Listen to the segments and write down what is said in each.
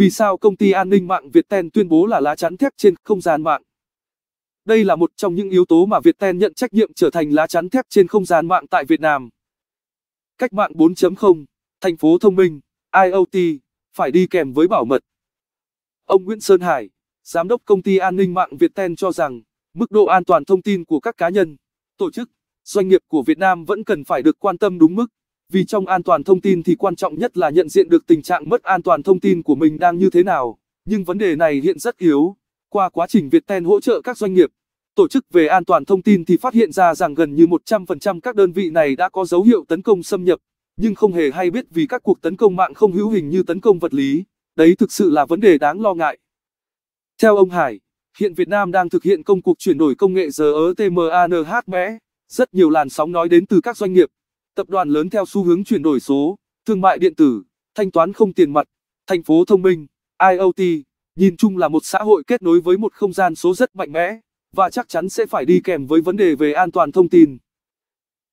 Vì sao công ty an ninh mạng Viettel tuyên bố là lá chắn thép trên không gian mạng? Đây là một trong những yếu tố mà Viettel nhận trách nhiệm trở thành lá chắn thép trên không gian mạng tại Việt Nam. Cách mạng 4.0, thành phố thông minh, IoT, phải đi kèm với bảo mật. Ông Nguyễn Sơn Hải, giám đốc công ty an ninh mạng Viettel cho rằng, mức độ an toàn thông tin của các cá nhân, tổ chức, doanh nghiệp của Việt Nam vẫn cần phải được quan tâm đúng mức vì trong an toàn thông tin thì quan trọng nhất là nhận diện được tình trạng mất an toàn thông tin của mình đang như thế nào, nhưng vấn đề này hiện rất yếu. Qua quá trình Viettel hỗ trợ các doanh nghiệp, tổ chức về an toàn thông tin thì phát hiện ra rằng gần như 100% các đơn vị này đã có dấu hiệu tấn công xâm nhập, nhưng không hề hay biết vì các cuộc tấn công mạng không hữu hình như tấn công vật lý, đấy thực sự là vấn đề đáng lo ngại. Theo ông Hải, hiện Việt Nam đang thực hiện công cuộc chuyển đổi công nghệ giờ RTMANH e mẽ, e. rất nhiều làn sóng nói đến từ các doanh nghiệp, tập đoàn lớn theo xu hướng chuyển đổi số, thương mại điện tử, thanh toán không tiền mặt, thành phố thông minh, IoT, nhìn chung là một xã hội kết nối với một không gian số rất mạnh mẽ, và chắc chắn sẽ phải đi kèm với vấn đề về an toàn thông tin.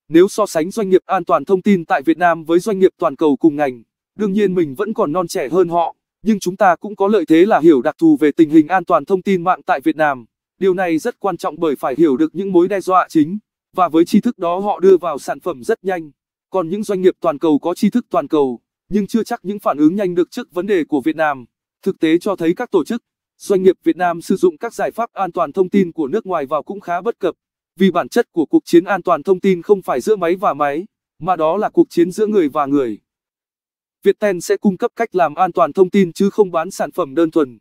Nếu so sánh doanh nghiệp an toàn thông tin tại Việt Nam với doanh nghiệp toàn cầu cùng ngành, đương nhiên mình vẫn còn non trẻ hơn họ, nhưng chúng ta cũng có lợi thế là hiểu đặc thù về tình hình an toàn thông tin mạng tại Việt Nam. Điều này rất quan trọng bởi phải hiểu được những mối đe dọa chính, và với tri thức đó họ đưa vào sản phẩm rất nhanh. Còn những doanh nghiệp toàn cầu có tri thức toàn cầu, nhưng chưa chắc những phản ứng nhanh được trước vấn đề của Việt Nam. Thực tế cho thấy các tổ chức, doanh nghiệp Việt Nam sử dụng các giải pháp an toàn thông tin của nước ngoài vào cũng khá bất cập, vì bản chất của cuộc chiến an toàn thông tin không phải giữa máy và máy, mà đó là cuộc chiến giữa người và người. Viettel sẽ cung cấp cách làm an toàn thông tin chứ không bán sản phẩm đơn thuần.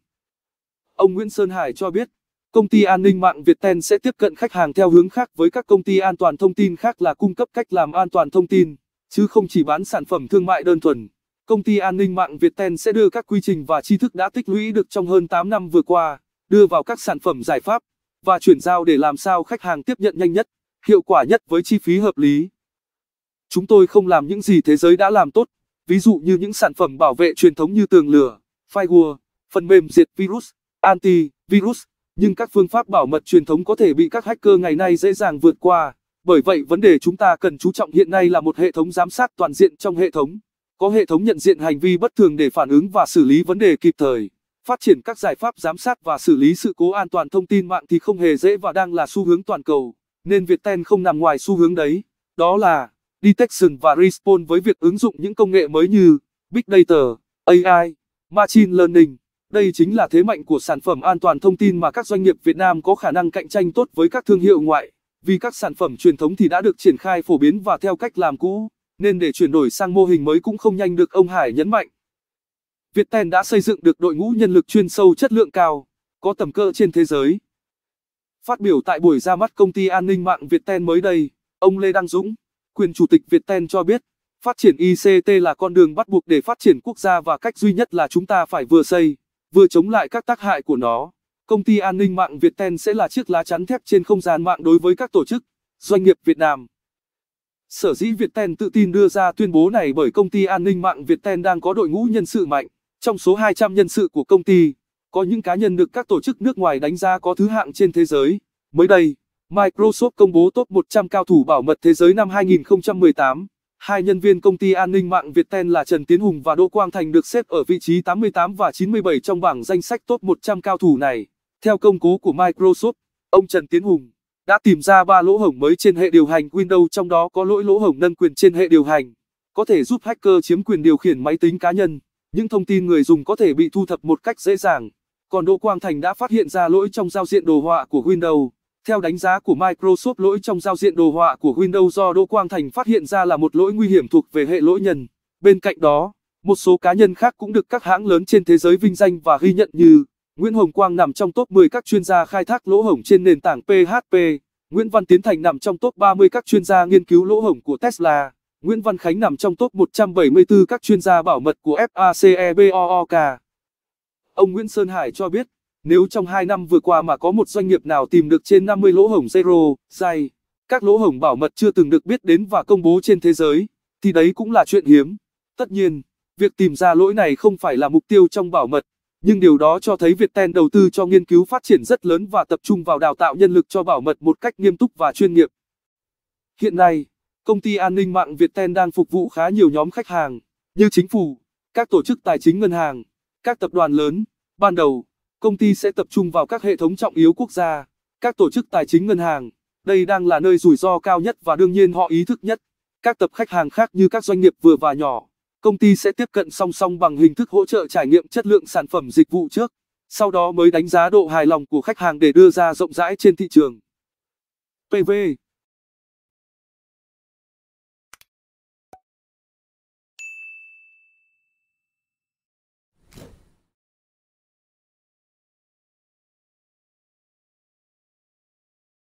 Ông Nguyễn Sơn Hải cho biết, Công ty an ninh mạng Viettel sẽ tiếp cận khách hàng theo hướng khác với các công ty an toàn thông tin khác là cung cấp cách làm an toàn thông tin, chứ không chỉ bán sản phẩm thương mại đơn thuần. Công ty an ninh mạng Viettel sẽ đưa các quy trình và tri thức đã tích lũy được trong hơn 8 năm vừa qua, đưa vào các sản phẩm giải pháp và chuyển giao để làm sao khách hàng tiếp nhận nhanh nhất, hiệu quả nhất với chi phí hợp lý. Chúng tôi không làm những gì thế giới đã làm tốt, ví dụ như những sản phẩm bảo vệ truyền thống như tường lửa, firewall, phần mềm diệt virus, anti-virus nhưng các phương pháp bảo mật truyền thống có thể bị các hacker ngày nay dễ dàng vượt qua. Bởi vậy vấn đề chúng ta cần chú trọng hiện nay là một hệ thống giám sát toàn diện trong hệ thống, có hệ thống nhận diện hành vi bất thường để phản ứng và xử lý vấn đề kịp thời. Phát triển các giải pháp giám sát và xử lý sự cố an toàn thông tin mạng thì không hề dễ và đang là xu hướng toàn cầu, nên Viettel không nằm ngoài xu hướng đấy. Đó là detection và response với việc ứng dụng những công nghệ mới như big data, AI, machine learning đây chính là thế mạnh của sản phẩm an toàn thông tin mà các doanh nghiệp Việt Nam có khả năng cạnh tranh tốt với các thương hiệu ngoại. Vì các sản phẩm truyền thống thì đã được triển khai phổ biến và theo cách làm cũ, nên để chuyển đổi sang mô hình mới cũng không nhanh được ông Hải nhấn mạnh. Viettel đã xây dựng được đội ngũ nhân lực chuyên sâu chất lượng cao, có tầm cỡ trên thế giới. Phát biểu tại buổi ra mắt công ty an ninh mạng Viettel mới đây, ông Lê Đăng Dũng, quyền chủ tịch Viettel cho biết, phát triển ICT là con đường bắt buộc để phát triển quốc gia và cách duy nhất là chúng ta phải vừa xây vừa chống lại các tác hại của nó. Công ty an ninh mạng Viettel sẽ là chiếc lá chắn thép trên không gian mạng đối với các tổ chức, doanh nghiệp Việt Nam. Sở dĩ Viettel tự tin đưa ra tuyên bố này bởi công ty an ninh mạng Viettel đang có đội ngũ nhân sự mạnh. Trong số 200 nhân sự của công ty, có những cá nhân được các tổ chức nước ngoài đánh giá có thứ hạng trên thế giới. Mới đây, Microsoft công bố top 100 cao thủ bảo mật thế giới năm 2018. Hai nhân viên công ty an ninh mạng Viettel là Trần Tiến Hùng và Đỗ Quang Thành được xếp ở vị trí 88 và 97 trong bảng danh sách top 100 cao thủ này. Theo công cố của Microsoft, ông Trần Tiến Hùng đã tìm ra ba lỗ hổng mới trên hệ điều hành Windows trong đó có lỗi lỗ hổng nâng quyền trên hệ điều hành, có thể giúp hacker chiếm quyền điều khiển máy tính cá nhân, những thông tin người dùng có thể bị thu thập một cách dễ dàng. Còn Đỗ Quang Thành đã phát hiện ra lỗi trong giao diện đồ họa của Windows. Theo đánh giá của Microsoft lỗi trong giao diện đồ họa của Windows do Đỗ Quang Thành phát hiện ra là một lỗi nguy hiểm thuộc về hệ lỗi nhân. Bên cạnh đó, một số cá nhân khác cũng được các hãng lớn trên thế giới vinh danh và ghi nhận như Nguyễn Hồng Quang nằm trong top 10 các chuyên gia khai thác lỗ hổng trên nền tảng PHP, Nguyễn Văn Tiến Thành nằm trong top 30 các chuyên gia nghiên cứu lỗ hổng của Tesla, Nguyễn Văn Khánh nằm trong top 174 các chuyên gia bảo mật của FACEBOOK. Ông Nguyễn Sơn Hải cho biết, nếu trong 2 năm vừa qua mà có một doanh nghiệp nào tìm được trên 50 lỗ hổng zero, dai, các lỗ hổng bảo mật chưa từng được biết đến và công bố trên thế giới, thì đấy cũng là chuyện hiếm. Tất nhiên, việc tìm ra lỗi này không phải là mục tiêu trong bảo mật, nhưng điều đó cho thấy Viettel đầu tư cho nghiên cứu phát triển rất lớn và tập trung vào đào tạo nhân lực cho bảo mật một cách nghiêm túc và chuyên nghiệp. Hiện nay, công ty an ninh mạng Viettel đang phục vụ khá nhiều nhóm khách hàng, như chính phủ, các tổ chức tài chính ngân hàng, các tập đoàn lớn. Ban đầu, công ty sẽ tập trung vào các hệ thống trọng yếu quốc gia, các tổ chức tài chính ngân hàng. Đây đang là nơi rủi ro cao nhất và đương nhiên họ ý thức nhất. Các tập khách hàng khác như các doanh nghiệp vừa và nhỏ, công ty sẽ tiếp cận song song bằng hình thức hỗ trợ trải nghiệm chất lượng sản phẩm dịch vụ trước, sau đó mới đánh giá độ hài lòng của khách hàng để đưa ra rộng rãi trên thị trường. PV